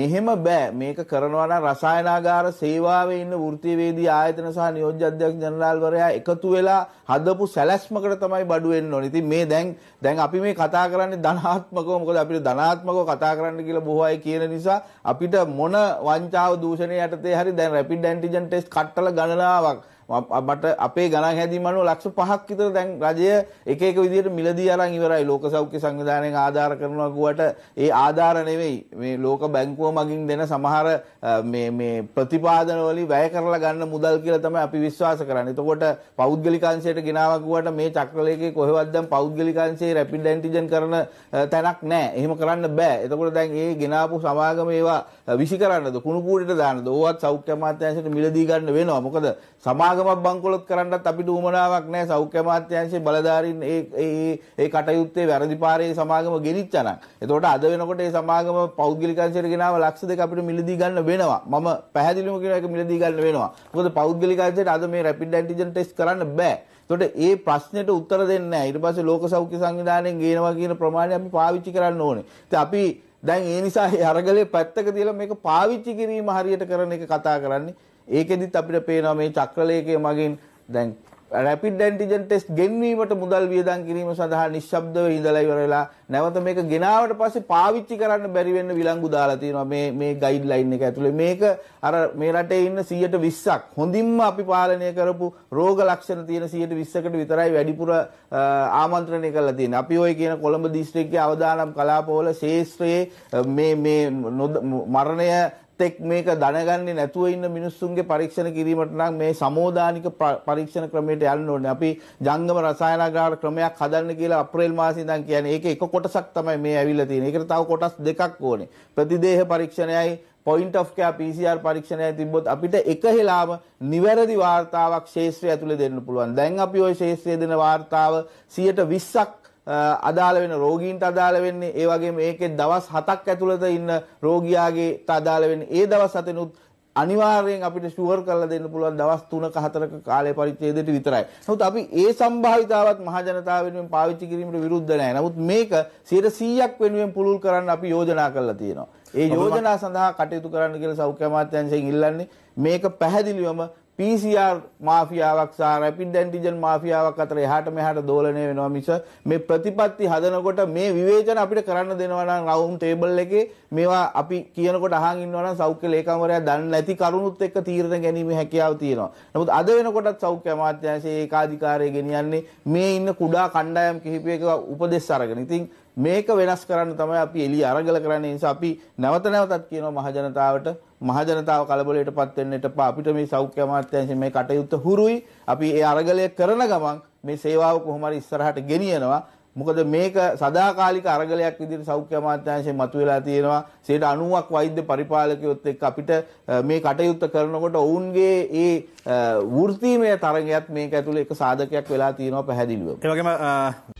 මෙහෙම බෑ මේක කරනවා නම් රසායනාගාර සේවාවේ ඉන්න වෘත්තීයවේදී ආයතන සහ නියෝජ්‍ය අධ්‍යක්ෂ ජනරාල්වරයා එකතු වෙලා හදපු සැලැස්මකට තමයි බඩු වෙන්න ඕනේ. ඉතින් මේ දැන් දැන් අපි මේ කතා කරන්නේ ධනාත්මකව මොකද අපිට ධනාත්මකව කතා කරන්න කියලා බොහෝ අය කියන නිසා අපිට මොන වංචාව දූෂණය යටතේ හරි දැන් රැපිඩ් ඇන්ටිජන් ටෙස්ට් කට්ටල ගණනාවක් මට අපේ ගණන් හැදීම අනුව ලක්ෂ 5ක් විතර දැන් රජය එක එක විදිහට මිලදී අරන් ඉවරයි. ලෝක සෞඛ්‍ය සංවිධානයෙන් ආධාර කරනවා කිව්වට ඒ ආධාර නෙවෙයි මේ ලෝක බැංකුව මගින් දෙන සමහර මේ මේ ප්‍රතිපාදන වලින් වැය කරලා ගන්න මුදල් කියලා තමයි අපි විශ්වාස කරන්නේ. එතකොට පෞද්ගලිකංශයට ගෙනාවා කිව්වට මේ චක්‍රලේඛයේ කොහෙවත් දැන් පෞද්ගලිකංශයේ රැපිඩ් ඇන්ටිජන් කරන තැනක් නැහැ. එහෙම කරන්න බෑ. එතකොට දැන් ඒ ගෙනාපු සමාගම ඒවා විසි කරන්නද කුණු කූඩේට දාන්නද? ඕවත් සෞඛ්‍ය අමාත්‍යාංශයට මිලදී ගන්න වෙනවා. මොකද සමාගම ආගමක් බංකොලොත් කරන්නත් අපිට උවමනාවක් නැහැ සෞඛ්‍ය අමාත්‍යාංශයේ බලධාරීන් ඒ ඒ ඒ කටයුත්තේ වැරදි පාරේ සමාගම ගෙනිච්චා නම්. එතකොට අද වෙනකොට ඒ සමාගම පෞද්ගලික අංශයට ගෙනාව ලක්ෂ දෙක අපිට මිලදී ගන්න වෙනවා. මම පැහැදිලිවම කියන එක මිලදී ගන්න වෙනවා. මොකද පෞද්ගලික අංශයට අද මේ රැපිඩ් ඇන්ටිජන් ටෙස්ට් කරන්න බෑ. එතකොට ඒ ප්‍රශ්නෙට උත්තර දෙන්නේ නැහැ. ඊට පස්සේ ලෝක සෞඛ්‍ය සංවිධානයෙන් ගේනවා කියන ප්‍රමාණය අපි පාවිච්චි කරන්න ඕනේ. ඉතින් අපි දැන් ඒ නිසා ඒ අරගලේ පැත්තක තියලා මේක පාවිච්චි කිරීම හරියට කරන එක කතා කරන්නේ. ඒකෙදිත් අපිට පේනවා මේ චක්‍රලේඛය මගින් දැන් රැපිඩ් ඇන්ටිජන් ටෙස්ට් ගෙන්වීමට මුදල් වියදම් කිරීම සඳහා නිශ්ශබ්දව ඉඳලා ඉවර වෙලා නැවත මේක ගෙනාවට පස්සේ පාවිච්චි කරන්න බැරි වෙන්න විලංගු දාලා තියෙනවා මේ මේ ගයිඩ්ලයින් එක ඇතුලේ මේක අර මේ රටේ ඉන්න 120ක් හොඳින්ම අපි පාලනය කරපු රෝග ලක්ෂණ තියෙන 120කට විතරයි වැඩිපුර ආමන්ත්‍රණය කරලා තියෙන්නේ. අපි ওই කියන කොළඹ දිස්ත්‍රික්කයේ අවදානම් කලාපවල ශේෂ්ත්‍රයේ මේ මේ මරණය මෙතෙක් මේක දැනගන්නේ නැතුව ඉන්න මිනිස්සුන්ගේ පරීක්ෂණ කිරීමට නම් මේ සමෝදානික පරීක්ෂණ ක්‍රමයට යන්න ඕනේ. අපි ජංගම රසායනාගාර ක්‍රමයක් හදන්න කියලා අප්‍රේල් මාසේ ඉඳන් කියන්නේ. ඒකේ එක කොටසක් තමයි මේ ඇවිල්ලා තියෙන්නේ. ඒකට තව කොටස් දෙකක් ඕනේ. ප්‍රතිදේහ පරීක්ෂණයයි පොයින්ට් ඔෆ් කෑ PCR පරීක්ෂණය තිබ්බොත් අපිට එක හෙලාම නිවැරදි වාර්තාවක් ශේෂ්ත්‍රය ඇතුළේ දෙන්න පුළුවන්. දැන් අපි ওই ශේෂ්ත්‍රයේ දෙන වාර්තාව 120ක් අදාළ වෙන රෝගීන්ට අදාළ වෙන්නේ ඒ වගේම ඒකේ දවස් 7ක් ඇතුළත ඉන්න රෝගියාගේ අදාළ වෙන්නේ ඒ දවස් 7 අනිවාර්යෙන් අපිට ෂුවර් කරලා දෙන්න පුළුවන් දවස් 3ක 4ක කාලය පරිච්ඡේදයට විතරයි. නමුත් අපි ඒ සම්භාවිතාවත් මහජනතාව වෙනුවෙන් පාවිච්චි කිරීමට විරුද්ධ නැහැ. නමුත් මේක 100%ක් වෙනුවෙන් පුළුල් කරන්න අපි යෝජනා කරලා තියෙනවා. ඒ යෝජනා සඳහා කටයුතු කරන්න කියලා සෞඛ්‍ය අමාත්‍යාංශයෙන් ඉල්ලන්නේ මේක පැහැදිලිවම PCR මාෆියාවක් සහ රැපිඩ් ඇන්ටිජන් මාෆියාවක් අතර එහාට මෙහාට දෝලණය වෙනවා මිස මේ ප්‍රතිපත්ති හදනකොට මේ විවේචන අපිට කරන්න දෙනවා නම් රවුන්ඩ් ටේබල් එකේ මේවා අපි කියනකොට අහන් ඉන්නවා නම් සෞඛ්‍ය ලේකම්වරයා දන්නේ නැති කරුණුත් එක්ක තීරණ ගැනීමේ හැකියාව තියෙනවා. නමුත් අද වෙනකොටත් සෞඛ්‍ය අමාත්‍යාංශයේ ඒකාධිකාරය ගෙනියන්නේ මේ ඉන්න කුඩා කණ්ඩායම් කිහිපයක උපදෙස් අරගෙන. ඉතින් මේක වෙනස් කරන්න තමයි අපි එළිය අරගල කරන්නේ. ඒ නිසා අපි නැවත නැවතත් කියනවා මහජනතාවට මහජනතාව කලබලයටපත් වෙන්නට එපා. අපිට මේ සෞඛ්‍ය අමාත්‍යාංශයෙන් මේ කටයුත්ත හුරුයි. අපි ඒ අරගලය කරන ගමන් මේ සේවාව කොහොම හරි ඉස්සරහට ගෙනියනවා. මොකද මේක සදාකාලික අරගලයක් විදිහට සෞඛ්‍ය අමාත්‍යාංශයෙන් මතුවලා තියෙනවා 90ක් වෛද්‍ය පරිපාලකයොත් එක්ක අපිට මේ කටයුත්ත කරනකොට ඔවුන්ගේ ඒ වෘත්තීමය තරගයත් මේක ඇතුළේ එක සාධකයක් වෙලා තියෙනවා පැහැදිලිවම. ඒ වගේම